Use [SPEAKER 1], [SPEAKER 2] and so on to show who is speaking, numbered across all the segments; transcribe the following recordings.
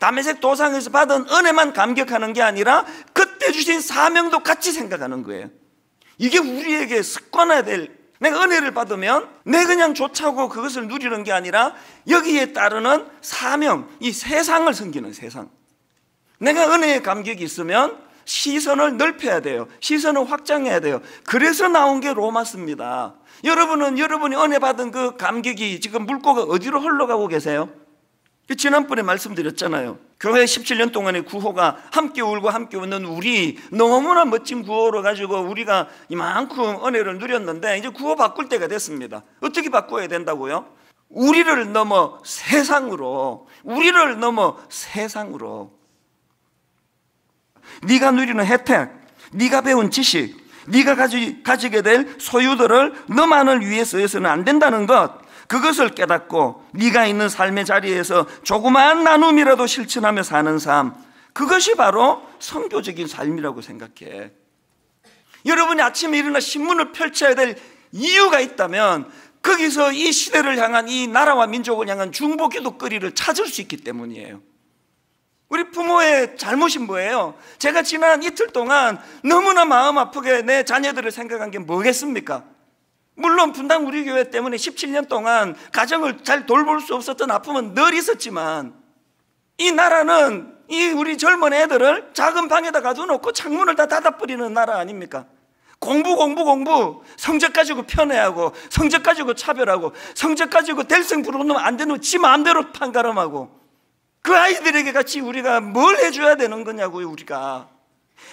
[SPEAKER 1] 담에색 도상에서 받은 은혜만 감격하는 게 아니라 그때 주신 사명도 같이 생각하는 거예요. 이게 우리에게 습관화 될 내가 은혜를 받으면 내 그냥 좋차고 그것을 누리는 게 아니라 여기에 따르는 사명, 이 세상을 섬기는 세상. 내가 은혜의 감격이 있으면 시선을 넓혀야 돼요. 시선을 확장해야 돼요. 그래서 나온 게 로마스입니다. 여러분은 여러분이 은혜 받은 그 감격이 지금 물고가 어디로 흘러가고 계세요? 그 지난번에 말씀드렸잖아요. 교회 17년 동안의 구호가 함께 울고 함께 웃는 우리 너무나 멋진 구호를 가지고 우리가 이만큼 은혜를 누렸는데 이제 구호 바꿀 때가 됐습니다. 어떻게 바꿔야 된다고요? 우리를 넘어 세상으로 우리를 넘어 세상으로 네가 누리는 혜택, 네가 배운 지식, 네가 가지, 가지게 될 소유들을 너만을 위해 서해서는 안 된다는 것 그것을 깨닫고 네가 있는 삶의 자리에서 조그마한 나눔이라도 실천하며 사는 삶 그것이 바로 선교적인 삶이라고 생각해 여러분이 아침에 일어나 신문을 펼쳐야 될 이유가 있다면 거기서 이 시대를 향한 이 나라와 민족을 향한 중보기도 거리를 찾을 수 있기 때문이에요 우리 부모의 잘못이 뭐예요? 제가 지난 이틀 동안 너무나 마음 아프게 내 자녀들을 생각한 게 뭐겠습니까? 물론 분당 우리 교회 때문에 17년 동안 가정을 잘 돌볼 수 없었던 아픔은 늘 있었지만 이 나라는 이 우리 젊은 애들을 작은 방에다 가둬놓고 창문을 다 닫아버리는 나라 아닙니까? 공부 공부 공부 성적 가지고 편애하고 성적 가지고 차별하고 성적 가지고 델성 부르면 안 되는 지 마음대로 판가름하고 그 아이들에게 같이 우리가 뭘 해줘야 되는 거냐고요 우리가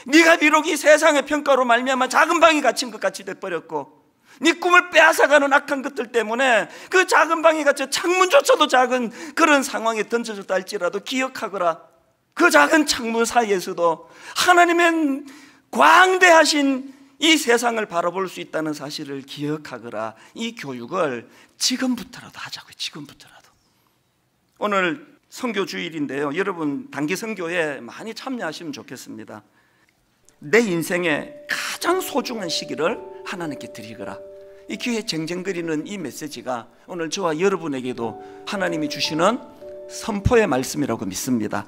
[SPEAKER 1] 네가 비록 이 세상의 평가로 말미암아 작은 방이 갇힌 것 같이 돼버렸고 네 꿈을 빼앗아가는 악한 것들 때문에 그 작은 방이 같이 창문조차도 작은 그런 상황에 던져졌다 할지라도 기억하거라. 그 작은 창문 사이에서도 하나님의 광대하신 이 세상을 바라볼 수 있다는 사실을 기억하거라. 이 교육을 지금부터라도 하자고요. 지금부터라도. 오늘 성교 주일인데요. 여러분 단기 성교에 많이 참여하시면 좋겠습니다. 내 인생의 가장 소중한 시기를 하나님께 드리거라. 이 귀에 쟁쟁거리는 이 메시지가 오늘 저와 여러분에게도 하나님이 주시는 선포의 말씀이라고 믿습니다.